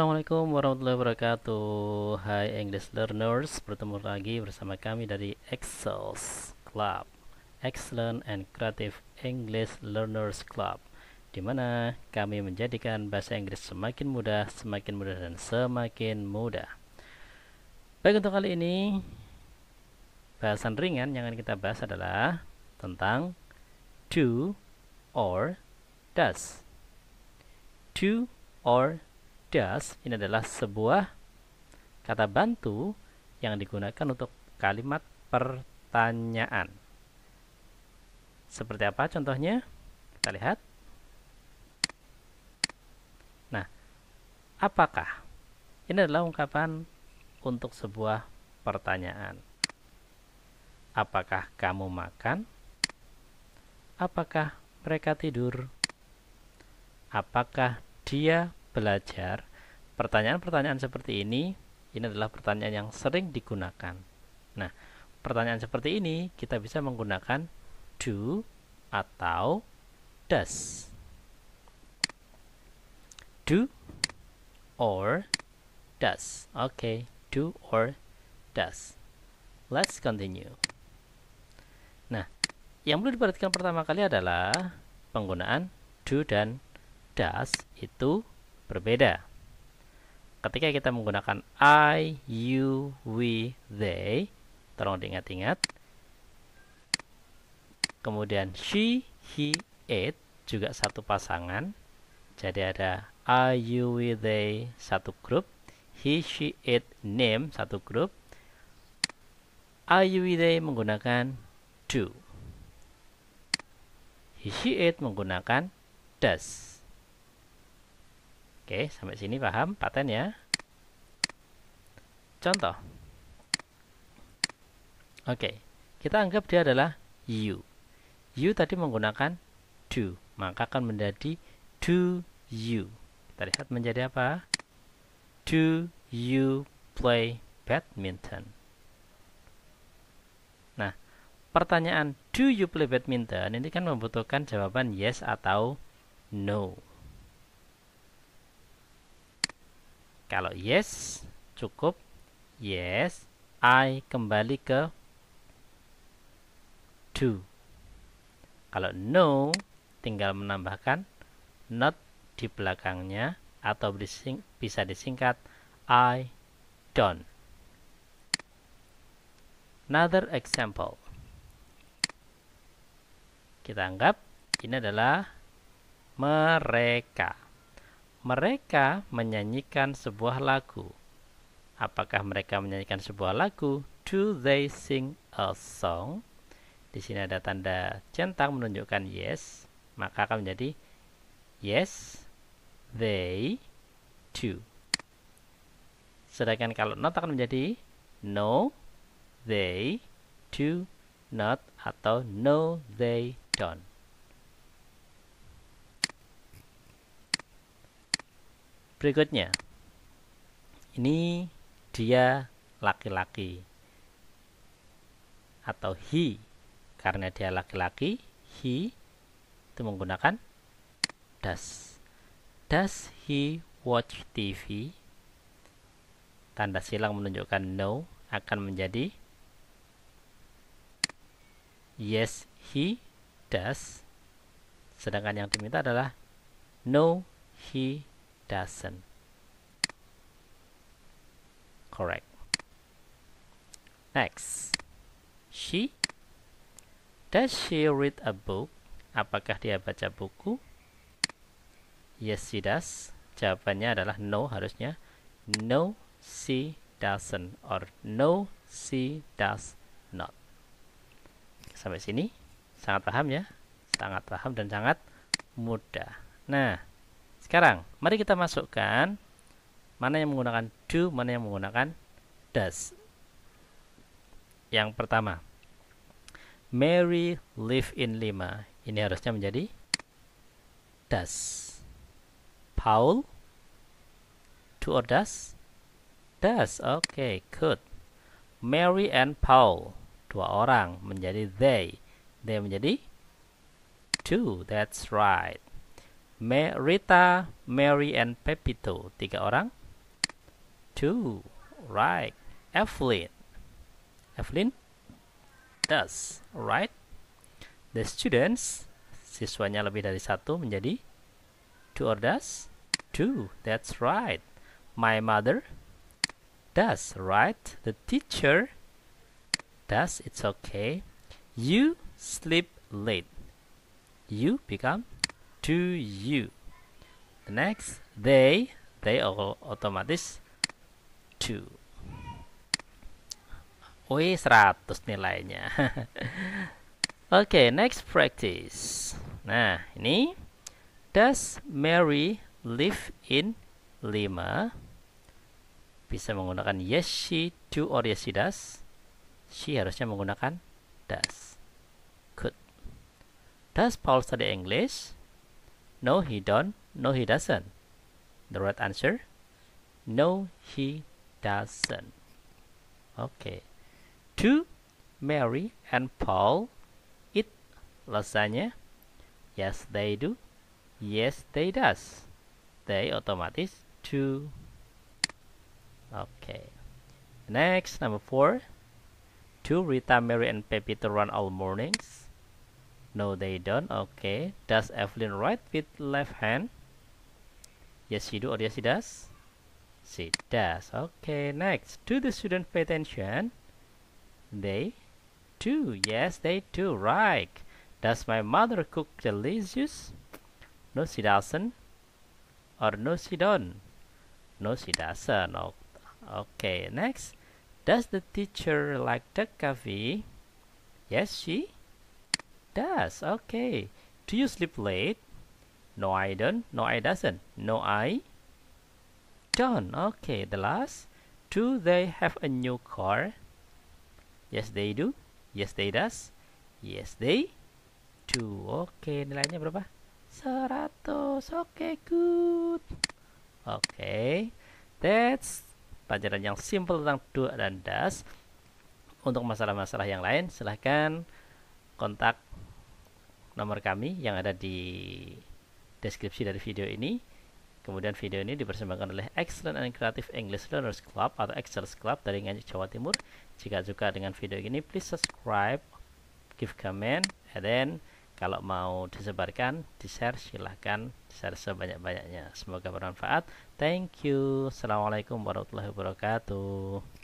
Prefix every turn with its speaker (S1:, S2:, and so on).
S1: Assalamualaikum warahmatullahi wabarakatuh Hai English Learners Bertemu lagi bersama kami dari Excels Club Excellent and Creative English Learners Club di mana kami menjadikan bahasa Inggris semakin mudah, semakin mudah dan semakin mudah Baik untuk kali ini Bahasan ringan yang akan kita bahas adalah Tentang Do or Does Do or does ini adalah sebuah kata bantu yang digunakan untuk kalimat pertanyaan. Seperti apa contohnya? Kita lihat. Nah, apakah? Ini adalah ungkapan untuk sebuah pertanyaan. Apakah kamu makan? Apakah mereka tidur? Apakah dia belajar, pertanyaan-pertanyaan seperti ini, ini adalah pertanyaan yang sering digunakan. Nah, pertanyaan seperti ini kita bisa menggunakan do atau does. Do or does. Oke, okay, do or does. Let's continue. Nah, yang perlu diperhatikan pertama kali adalah penggunaan do dan does itu berbeda. Ketika kita menggunakan I, you, we, they, tolong diingat-ingat. Kemudian she, he, it juga satu pasangan. Jadi ada I, you, we, they satu grup, he, she, it, name satu grup. I, you, we, they menggunakan do. He, she, it menggunakan does. Oke, sampai sini paham paten ya. Contoh. Oke, kita anggap dia adalah you. You tadi menggunakan do, maka akan menjadi do you. Kita lihat menjadi apa? Do you play badminton? Nah, pertanyaan do you play badminton ini kan membutuhkan jawaban yes atau no. Kalau yes, cukup yes, I kembali ke do. Kalau no, tinggal menambahkan not di belakangnya atau bisa disingkat I don't. Another example. Kita anggap ini adalah mereka mereka menyanyikan sebuah lagu. Apakah mereka menyanyikan sebuah lagu? Do they sing a song? Di sini ada tanda centang menunjukkan yes, maka akan menjadi yes, they do. Sedangkan kalau not akan menjadi no, they do not atau no, they don't. Berikutnya, ini dia laki-laki atau he karena dia laki-laki he itu menggunakan does does he watch TV tanda silang menunjukkan no akan menjadi yes he does sedangkan yang diminta adalah no he doesn't. Correct. Next. She. Does she read a book? Apakah dia baca buku? Yes, she does. Jawabannya adalah no harusnya. No, she doesn't. Or no, she does not. Sampai sini. Sangat paham ya? Sangat paham dan sangat mudah. Nah, sekarang, mari kita masukkan mana yang menggunakan do, mana yang menggunakan does. Yang pertama, Mary live in Lima. Ini harusnya menjadi does. Paul do or does? Does. Oke, okay, good. Mary and Paul, dua orang menjadi they. They menjadi do. That's right. May, Rita, Mary, and Pepito. Tiga orang. Two. Right. Evelyn. Evelyn does. Right. The students. Siswanya lebih dari satu menjadi two or does. Two. That's right. My mother does. Right. The teacher does. It's okay. You sleep late. You become to you. The next, they, they all otomatis to. Wih, 100 nilainya. Oke, okay, next practice. Nah, ini Does Mary live in Lima? Bisa menggunakan yes she to or yes she does. She harusnya menggunakan does. Good. Does Paul study English? No, he don't. No, he doesn't. The right answer? No, he doesn't. Okay. Do Mary and Paul eat lasagna? Yes, they do. Yes, they does. They automatis Two. Okay. Next, number four. Do Rita, Mary, and Pepito run all mornings? no they don't okay does Evelyn write with left hand yes she do or yes she does she does okay next do the student pay attention they do yes they do right does my mother cook delicious no she doesn't or no she don't no she doesn't no. okay next does the teacher like the coffee yes she Does. Okay. Do you sleep late? No, I don't. No, I doesn't. No, I don't. Okay. The last. Do they have a new car? Yes, they do. Yes, they does. Yes, they do. okay, nilainya berapa? 100. okay, good. Okay. That's pelajaran yang simple tentang do dan does. Untuk masalah-masalah yang lain, silahkan kontak nomor kami yang ada di deskripsi dari video ini. Kemudian video ini dipersembahkan oleh Excellent and Creative English Learners Club atau Excel Club dari Nganjuk Jawa Timur. Jika suka dengan video ini, please subscribe, give comment, and then kalau mau disebarkan, di-share, silahkan share sebanyak-banyaknya. Semoga bermanfaat. Thank you. Assalamualaikum warahmatullahi wabarakatuh.